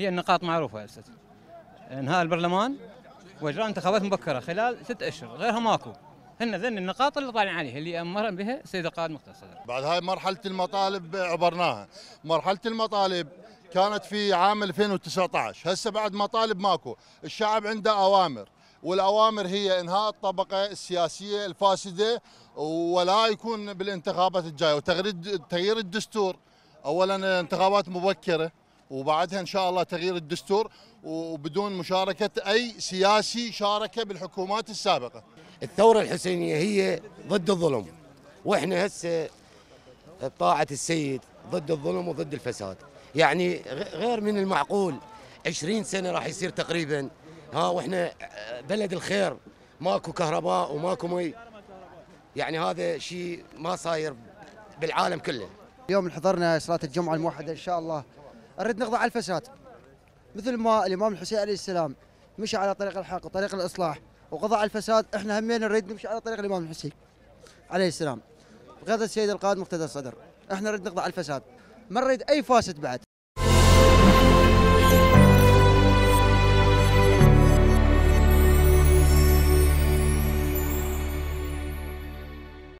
هي النقاط معروفة يا أستاذ انهاء البرلمان واجراء انتخابات مبكرة خلال ست اشهر غيرها ماكو هن ذن النقاط اللي طالعين عليها اللي امر بها السيد القائد مختصر بعد هاي مرحلة المطالب عبرناها مرحلة المطالب كانت في عام 2019 هسه بعد مطالب ماكو الشعب عنده اوامر والاوامر هي انهاء الطبقه السياسيه الفاسده ولا يكون بالانتخابات الجايه وتغيير الدستور اولا انتخابات مبكره وبعدها ان شاء الله تغيير الدستور وبدون مشاركه اي سياسي شارك بالحكومات السابقه. الثوره الحسينيه هي ضد الظلم واحنا هسه بطاعه السيد ضد الظلم وضد الفساد، يعني غير من المعقول 20 سنه راح يصير تقريبا ها واحنا آه، بلد الخير ماكو كهرباء وماكو مي يعني هذا شيء ما صاير بالعالم كله. اليوم حضرنا صلاه الجمعه الموحده ان شاء الله نريد نقضي على الفساد مثل ما الإمام الحسين عليه السلام مشى على طريق الحق وطريق الإصلاح وقضى على الفساد احنا همين نريد نمشي على طريق الإمام الحسين عليه السلام بقيادة السيد القائد مقتدى الصدر احنا نريد نقضي على الفساد ما نريد أي فاسد بعد